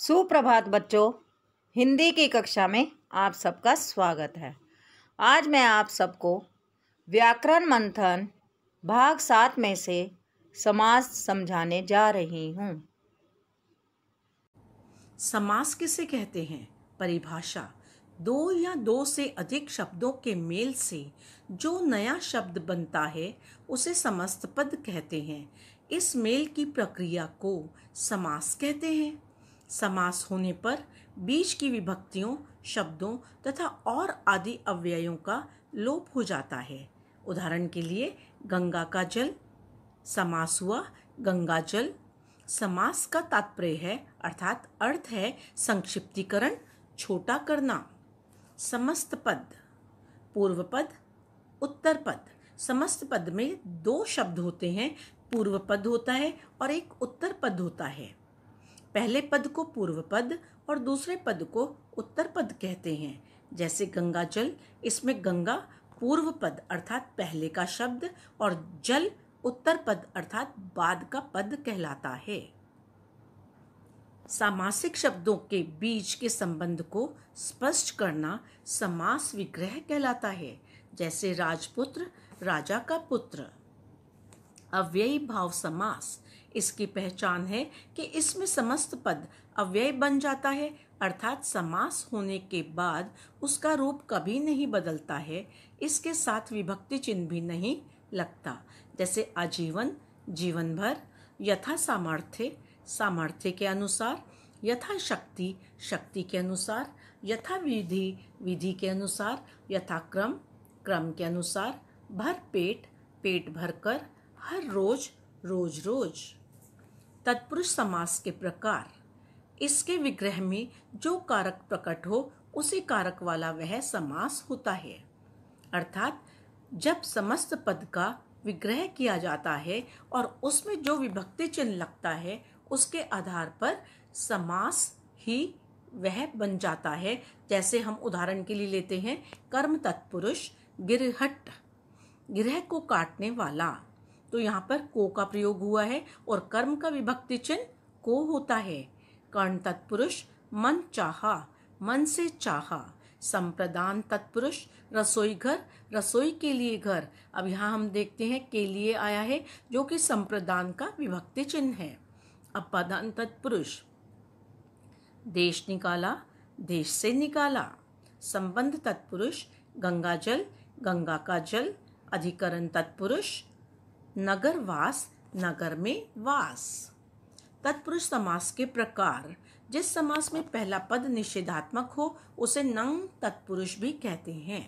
सुप्रभात बच्चों हिंदी की कक्षा में आप सबका स्वागत है आज मैं आप सबको व्याकरण मंथन भाग सात में से समास समझाने जा रही हूँ समास किसे कहते हैं परिभाषा दो या दो से अधिक शब्दों के मेल से जो नया शब्द बनता है उसे समस्त पद कहते हैं इस मेल की प्रक्रिया को समास कहते हैं समास होने पर बीज की विभक्तियों शब्दों तथा और आदि अव्ययों का लोप हो जाता है उदाहरण के लिए गंगा का जल समास हुआ गंगा जल समास का तात्पर्य है अर्थात अर्थ है संक्षिप्तीकरण छोटा करना समस्त पद पूर्व पद उत्तर पद समस्त पद में दो शब्द होते हैं पूर्व पद होता है और एक उत्तर पद होता है पहले पद को पूर्व पद और दूसरे पद को उत्तर पद कहते हैं जैसे गंगा जल इसमें गंगा पूर्व पद अर्थात पहले का शब्द और जल उत्तर पद अर्थात बाद का पद कहलाता है सामासिक शब्दों के बीच के संबंध को स्पष्ट करना समास विग्रह कहलाता है जैसे राजपुत्र राजा का पुत्र अव्ययी भाव समास इसकी पहचान है कि इसमें समस्त पद अव्यय बन जाता है अर्थात समास होने के बाद उसका रूप कभी नहीं बदलता है इसके साथ विभक्ति चिन्ह भी नहीं लगता जैसे आजीवन जीवन भर यथा सामर्थ्य सामर्थ्य के अनुसार यथाशक्ति शक्ति के अनुसार यथा विधि विधि के अनुसार यथा क्रम के अनुसार भर पेट पेट भर कर हर रोज रोज रोज तत्पुरुष समास के प्रकार इसके विग्रह में जो कारक प्रकट हो उसी कारक वाला वह समास होता है अर्थात जब समस्त पद का विग्रह किया जाता है और उसमें जो विभक्ति चिन्ह लगता है उसके आधार पर समास ही वह बन जाता है जैसे हम उदाहरण के लिए लेते हैं कर्म तत्पुरुष गिरहट गिरह को काटने वाला तो यहाँ पर को का प्रयोग हुआ है और कर्म का विभक्ति चिन्ह को होता है कर्ण तत्पुरुष मन चाहा मन से चाहा संप्रदान तत्पुरुष रसोई घर रसोई के लिए घर अब यहाँ हम देखते हैं के लिए आया है जो कि संप्रदान का विभक्ति चिन्ह है अपादान तत्पुरुष देश निकाला देश से निकाला संबंध तत्पुरुष गंगा जल गंगा का जल अधिकरण तत्पुरुष नगर वास नगर में वास तत्पुरुष समास के प्रकार जिस समास में पहला पद निषेधात्मक हो उसे नंग तत्पुरुष भी कहते हैं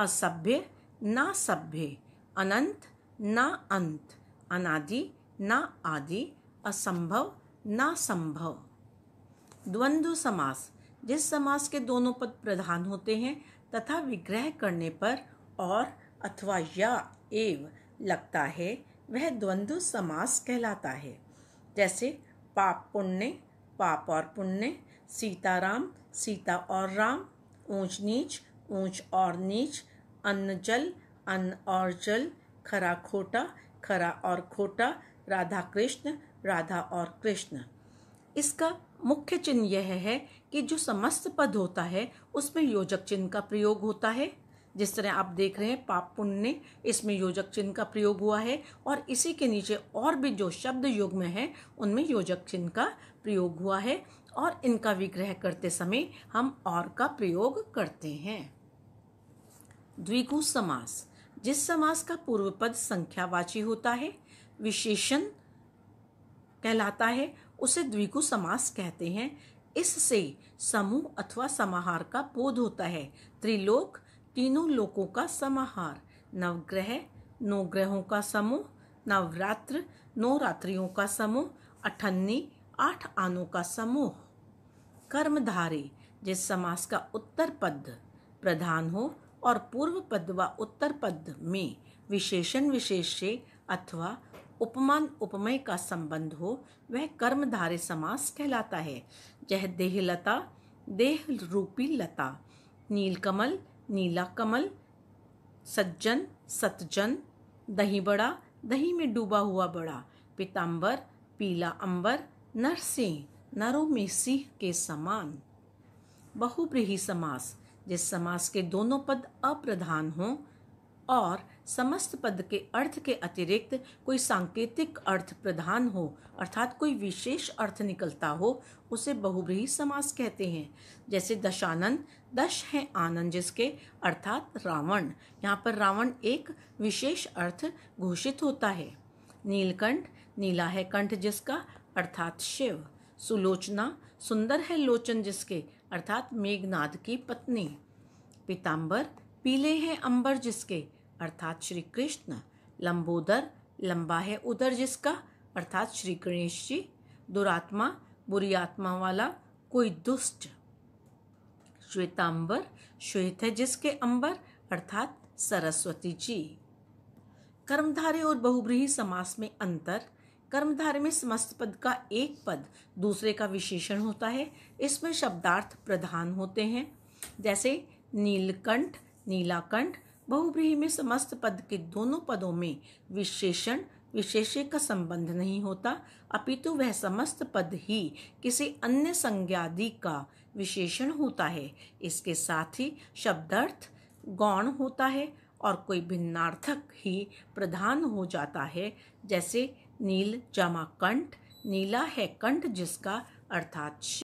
असभ्य ना सभ्य अनंत ना अंत अनादि ना आदि असंभव ना संभव द्वंद्व समास जिस समास के दोनों पद प्रधान होते हैं तथा विग्रह करने पर और अथवा या एवं लगता है वह द्वंद्व समास कहलाता है जैसे पाप पुण्य पाप और पुण्य सीताराम सीता और राम ऊंच नीच ऊंच और नीच अन्न जल अन्न और जल खरा खोटा खरा और खोटा राधा कृष्ण राधा और कृष्ण इसका मुख्य चिन्ह यह है कि जो समस्त पद होता है उसमें योजक चिन्ह का प्रयोग होता है जिस तरह आप देख रहे हैं पाप पुण्य इसमें योजक चिन्ह का प्रयोग हुआ है और इसी के नीचे और भी जो शब्द युग में है उनमें योजक चिन्ह का प्रयोग हुआ है और इनका विग्रह करते समय हम और का प्रयोग करते हैं द्विगु समास जिस समास का पूर्व पद संख्यावाची होता है विशेषण कहलाता है उसे द्विगु समास कहते हैं इससे समूह अथवा समाहार का बोध होता है त्रिलोक तीनों लोकों का समाहार नवग्रह नौ ग्रहों का समूह नवरात्र नौ रात्रियों का समूह अठन्नी आठ आनों का समूह कर्मधारी जिस समास का उत्तर पद प्रधान हो और पूर्व पद व उत्तर पद में विशेषण विशेष अथवा उपमान उपमय का संबंध हो वह कर्मधारे समास कहलाता है यह देहलता देह रूपी लता नीलकमल नीला कमल सज्जन सतजन दही बड़ा दही में डूबा हुआ बड़ा पिताम्बर पीला अंबर नरसिंह नरों में सिंह के समान बहुब्रीही समास जिस समास के दोनों पद अप्रधान हों और समस्त पद के अर्थ के अतिरिक्त कोई सांकेतिक अर्थ प्रधान हो अर्थात कोई विशेष अर्थ निकलता हो उसे बहुब्रीही समास कहते हैं जैसे दशानन दश है आनंद जिसके अर्थात रावण यहाँ पर रावण एक विशेष अर्थ घोषित होता है नीलकंठ नीला है कंठ जिसका अर्थात शिव सुलोचना सुंदर है लोचन जिसके अर्थात मेघनाद की पत्नी पीताम्बर पीले हैं अंबर जिसके अर्थात श्री कृष्ण लंबोदर लंबा है उदर जिसका अर्थात श्री गणेश जी दुरात्मा बुरी आत्मा वाला कोई दुष्ट श्वेतांबर श्वेत है जिसके अंबर अर्थात सरस्वती जी कर्मधारे और बहुब्रीही समास में अंतर कर्मधारे में समस्त पद का एक पद दूसरे का विशेषण होता है इसमें शब्दार्थ प्रधान होते हैं जैसे नीलकंठ नीलाकंठ बहुब्रीही में समस्त पद के दोनों पदों में विशेषण विशेष्य का संबंध नहीं होता अपितु वह समस्त पद ही किसी अन्य संज्ञादि का विशेषण होता है इसके साथ ही शब्दार्थ गौण होता है और कोई भिन्नार्थक ही प्रधान हो जाता है जैसे नील जमा कंठ नीला है कंठ जिसका अर्थात